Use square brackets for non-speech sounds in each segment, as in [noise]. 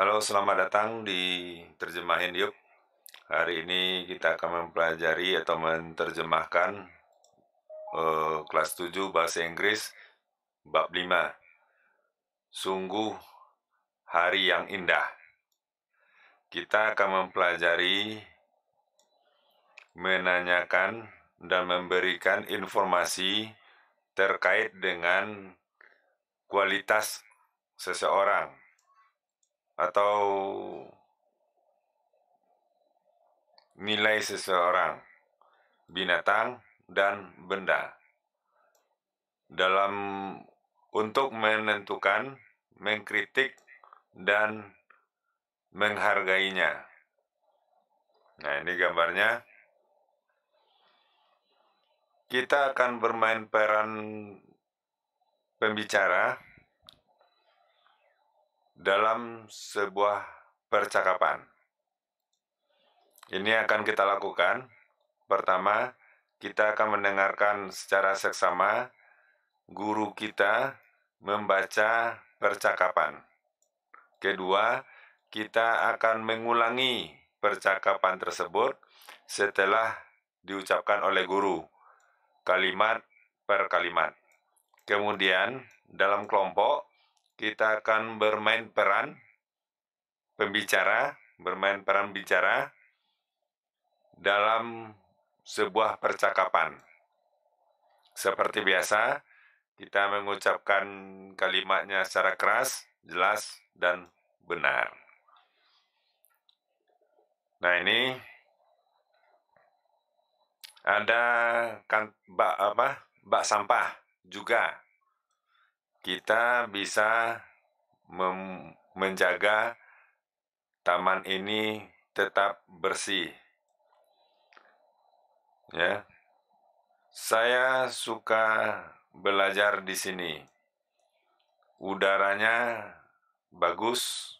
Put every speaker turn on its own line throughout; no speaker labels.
Halo, selamat datang di Terjemahin Yuk. Hari ini kita akan mempelajari atau menerjemahkan uh, kelas 7 Bahasa Inggris bab 5. Sungguh hari yang indah. Kita akan mempelajari menanyakan dan memberikan informasi terkait dengan kualitas seseorang atau nilai seseorang, binatang, dan benda. Dalam untuk menentukan, mengkritik, dan menghargainya. Nah, ini gambarnya. Kita akan bermain peran pembicara dalam sebuah percakapan. Ini akan kita lakukan. Pertama, kita akan mendengarkan secara seksama guru kita membaca percakapan. Kedua, kita akan mengulangi percakapan tersebut setelah diucapkan oleh guru, kalimat per kalimat. Kemudian, dalam kelompok, kita akan bermain peran pembicara, bermain peran bicara dalam sebuah percakapan. Seperti biasa, kita mengucapkan kalimatnya secara keras, jelas, dan benar. Nah, ini ada kan bak apa? Bak sampah juga kita bisa menjaga taman ini tetap bersih. Ya. Saya suka belajar di sini. Udaranya bagus.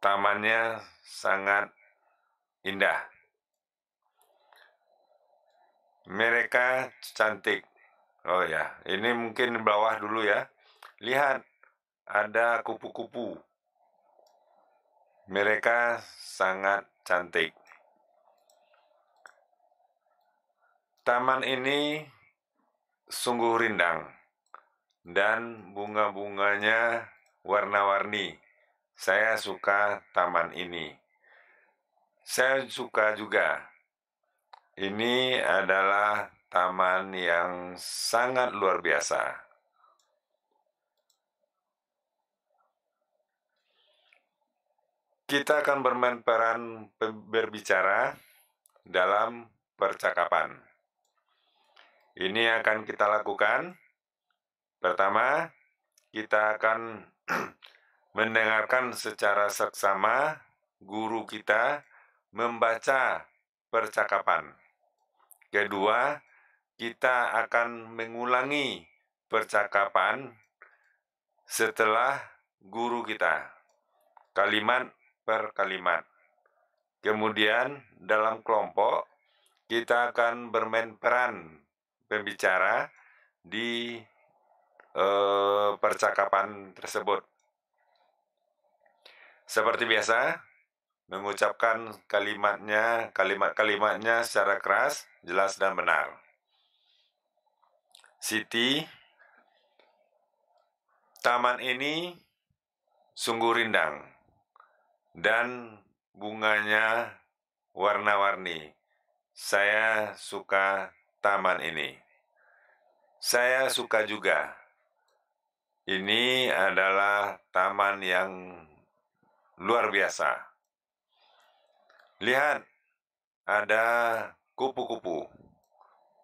Tamannya sangat indah. Mereka cantik. Oh ya, ini mungkin di bawah dulu ya. Lihat, ada kupu-kupu. Mereka sangat cantik. Taman ini sungguh rindang dan bunga-bunganya warna-warni. Saya suka taman ini. Saya suka juga. Ini adalah taman yang sangat luar biasa. Kita akan bermain peran berbicara dalam percakapan. Ini akan kita lakukan. Pertama, kita akan [clears throat] mendengarkan secara seksama guru kita membaca percakapan. Kedua, kita akan mengulangi percakapan setelah guru kita, kalimat per kalimat. Kemudian, dalam kelompok, kita akan bermain peran pembicara di eh, percakapan tersebut. Seperti biasa, mengucapkan kalimatnya, kalimat-kalimatnya secara keras, jelas, dan benar. City taman ini sungguh rindang dan bunganya warna-warni. Saya suka taman ini. Saya suka juga. Ini adalah taman yang luar biasa. Lihat, ada kupu-kupu.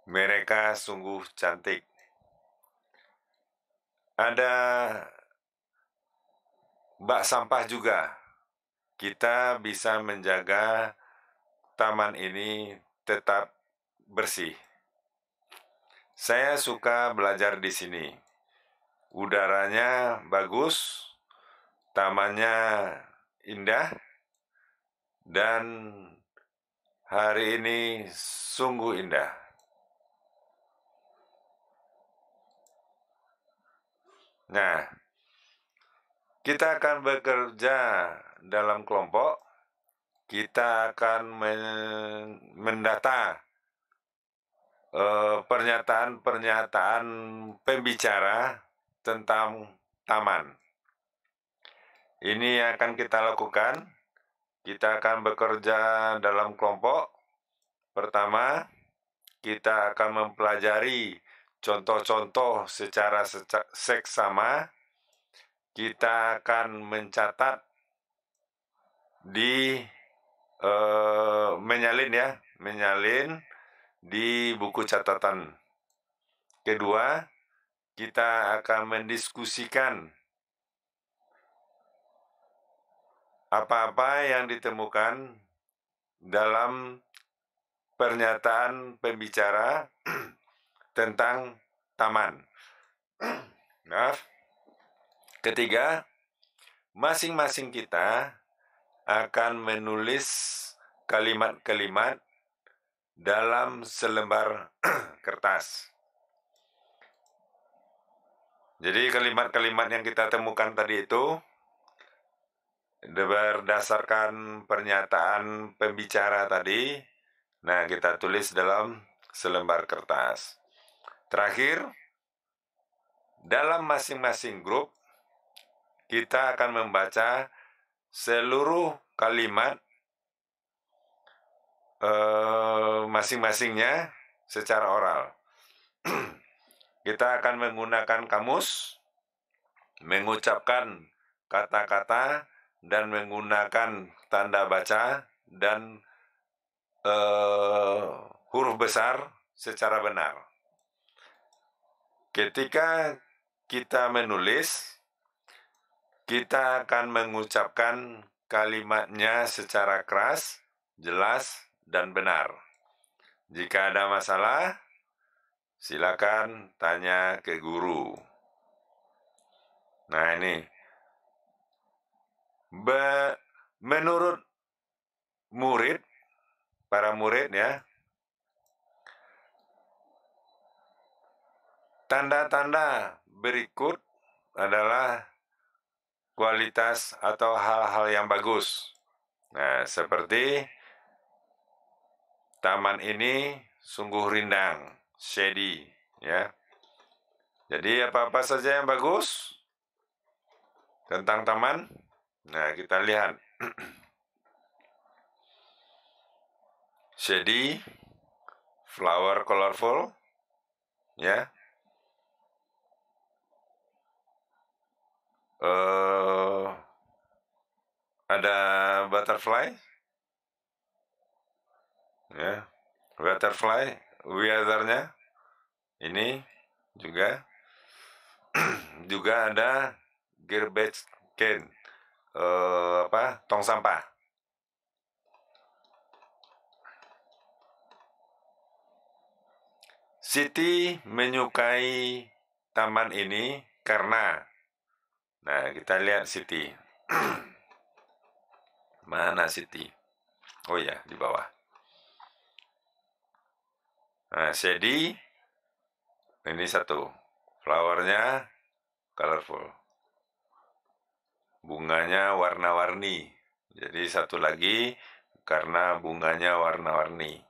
Mereka sungguh cantik. Ada bak sampah juga. Kita bisa menjaga taman ini tetap bersih. Saya suka belajar di sini. Udaranya bagus, tamannya indah, dan hari ini sungguh indah. Nah, kita akan bekerja dalam kelompok, kita akan mendata eh, pernyataan-pernyataan pembicara tentang taman. Ini akan kita lakukan. Kita akan bekerja dalam kelompok. Pertama, kita akan mempelajari contoh-contoh secara seksama kita akan mencatat di e, menyalin ya menyalin di buku catatan kedua kita akan mendiskusikan apa-apa yang ditemukan dalam pernyataan pembicara [clears throat] tentang taman. Maaf. Ketiga, masing-masing kita akan menulis kalimat-kalimat dalam selembar [clears throat] kertas. Jadi kalimat-kalimat yang kita temukan tadi itu berdasarkan pernyataan pembicara tadi, nah kita tulis dalam selembar kertas. Terakhir, dalam masing-masing grup, kita akan membaca seluruh kalimat eh, masing-masingnya secara oral. [clears throat] kita akan menggunakan kamus, mengucapkan kata-kata, dan menggunakan tanda baca dan eh, huruf besar secara benar. Ketika kita menulis, kita akan mengucapkan kalimatnya secara keras, jelas, dan benar. Jika ada masalah, silakan tanya ke guru. Nah, ini Be, menurut murid, para murid ya, Tanda-tanda berikut adalah kualitas atau hal-hal yang bagus. Nah, seperti taman ini sungguh rindang, shady, ya. Jadi apa-apa saja yang bagus tentang taman. Nah, kita lihat. [clears throat] shady, flower colorful, ya. uh, ada butterfly ya yeah. butterfly weathernya ini juga [clears throat] juga ada garbage can uh, eh, apa tong sampah Siti menyukai taman ini karena Nah, kita lihat Siti. [clears throat] Mana Siti? Oh ya, di bawah. Nah, shady. Ini satu. Flowernya colorful. Bunganya warna-warni. Jadi satu lagi karena bunganya warna-warni.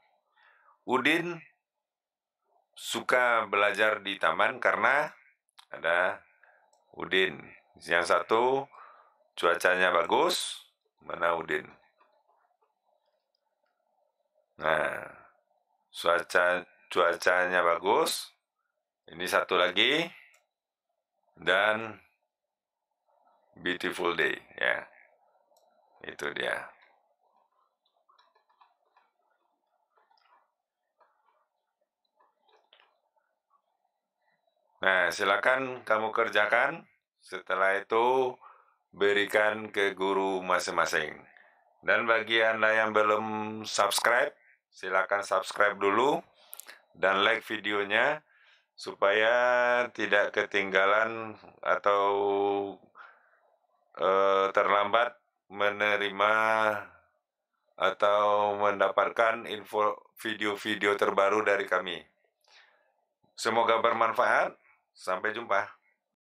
Udin suka belajar di taman karena ada Udin yang satu cuacanya bagus, mana Udin? Nah, cuaca cuacanya bagus. Ini satu lagi dan beautiful day ya. Itu dia. Nah, silakan kamu kerjakan. Setelah itu, berikan ke guru masing-masing. Dan bagi Anda yang belum subscribe, silakan subscribe dulu dan like videonya supaya tidak ketinggalan atau e, terlambat menerima atau mendapatkan info video-video terbaru dari kami. Semoga bermanfaat. Sampai jumpa.